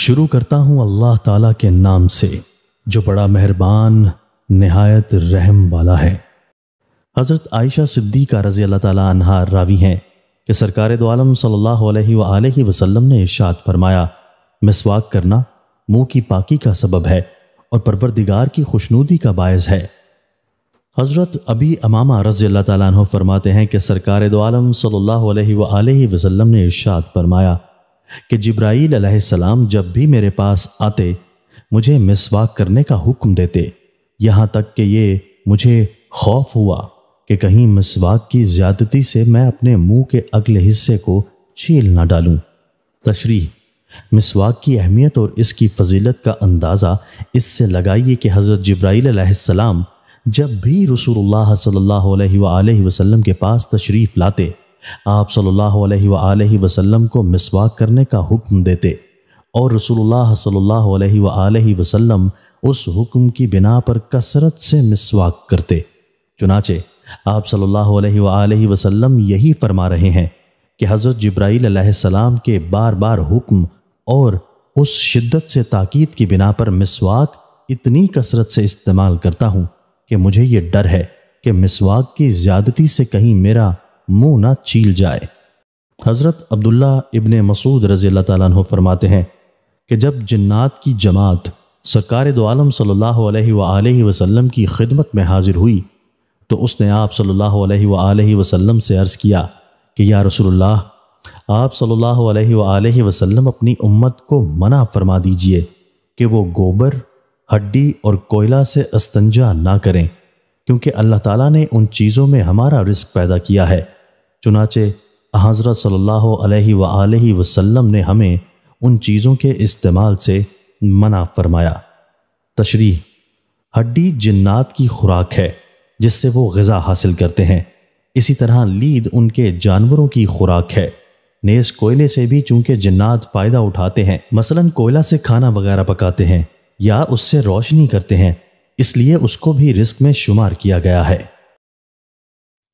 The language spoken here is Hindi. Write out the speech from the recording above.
शुरू करता हूँ अल्लाह ताला के नाम से जो बड़ा मेहरबान नहायत रहम वाला है हज़रत आयशा सिद्दीका रज़ी अल्लाह ताला अनहार रावी हैं कि सरकार दो सल्ला वसलम ने इर्शाद फरमाया मिसवाक करना मुंह की पाकी का सबब है और परवरदिगार की खुशनूदी का बायस है हज़रत अबी अमामा रज़ी अल्लाह ताला फरमाते हैं कि सरकार दो आलम सल्लल्लाहु अलैहि वसल्लम ने इरशाद फरमाया कि जिब्राईल अलैहिस्सलाम जब भी मेरे पास आते मुझे मिसवाक करने का हुक्म देते यहाँ तक कि ये मुझे खौफ हुआ कि कहीं मिसवाक की ज्यादती से मैं अपने मुंह के अगले हिस्से को छील ना डालूं तशरी मिसवाक की अहमियत और इसकी फजीलत का अंदाज़ा इससे लगाइए कि हज़रत जब्राईल जब भी रसूलुल्लाह सल्लल्लाहु अलैहि वसल्लम के पास तशरीफ़ लाते आप सल्लल्लाहु अलैहि वसल्लम को मिसवाक करने का हुक्म देते और रसूलुल्लाह सल्लल्लाहु अलैहि वसल्लम उस हुक्म की बिना पर कसरत से मिसवाक करते चुनाचे आप सल्लल्लाहु अलैहि वसल्लम यही फरमा रहे हैं कि हज़रत जब्राईल सलाम के बार बार हुक्म और उस शिद्दत से ताकीद की बिना पर मिसवाक इतनी कसरत से इस्तेमाल करता हूँ कि मुझे ये डर है कि मिसवाक की ज़्यादती से कहीं मेरा मुंह ना चील जाए हज़रत अब्दुल्ला इबन मसूद रज़ी अल्लाह फरमाते हैं कि जब जन्नात की जमात सरकार दो आलम सल्ला वसलम की खिदमत में हाजिर हुई तो उसने आप सल्ला वसलम से अर्ज़ किया कि या रसोल्ला आप सल्ला वसलम अपनी उम्मत को मना फरमा दीजिए कि वो गोबर हड्डी और कोयला से अस्तंजा ना करें क्योंकि अल्लाह ताला ने उन चीज़ों में हमारा रिस्क पैदा किया है चुनाचे हज़रत सल्ला अलैहि ने हमें उन चीज़ों के इस्तेमाल से मना फरमाया तशरी हड्डी जन्नात की खुराक है जिससे वो गज़ा हासिल करते हैं इसी तरह लीद उनके जानवरों की खुराक है नेस कोयले से भी चूंकि जन्नात फ़ायदा उठाते हैं मसलन कोयला से खाना वगैरह पकाते हैं या उससे रोशनी करते हैं इसलिए उसको भी रिस्क में शुमार किया गया है